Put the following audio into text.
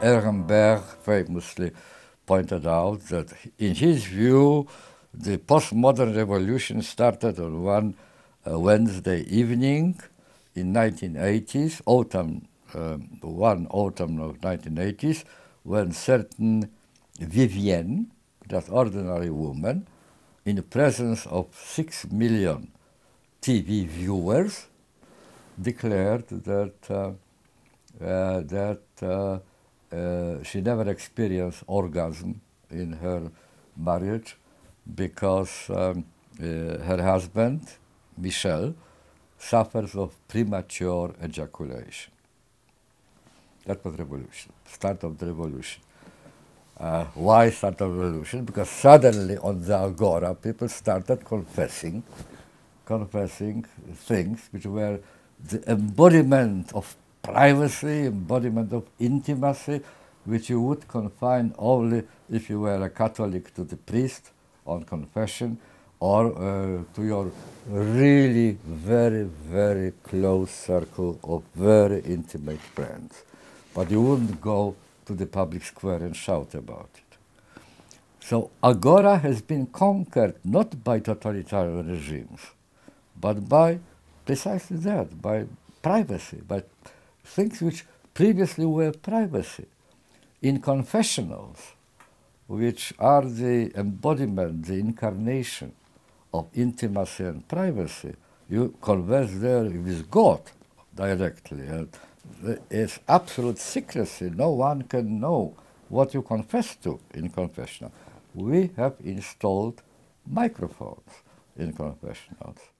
Ehrenberg famously pointed out that in his view, the postmodern revolution started on one uh, Wednesday evening in 1980s, autumn, um, one autumn of 1980s, when certain Vivienne, that ordinary woman, in the presence of six million TV viewers, declared that uh, uh, that uh, uh, she never experienced orgasm in her marriage because um, uh, her husband, Michel, suffers of premature ejaculation. That was revolution, start of the revolution. Uh, why start of revolution? Because suddenly on the Agora, people started confessing, confessing things which were the embodiment of privacy, embodiment of intimacy, which you would confine only if you were a Catholic to the priest on confession or uh, to your really very, very close circle of very intimate friends. But you wouldn't go to the public square and shout about it. So Agora has been conquered not by totalitarian regimes, but by precisely that, by privacy, by things which previously were privacy. In confessionals, which are the embodiment, the incarnation of intimacy and privacy, you converse there with God directly. And it's absolute secrecy. No one can know what you confess to in confessional. We have installed microphones in confessionals.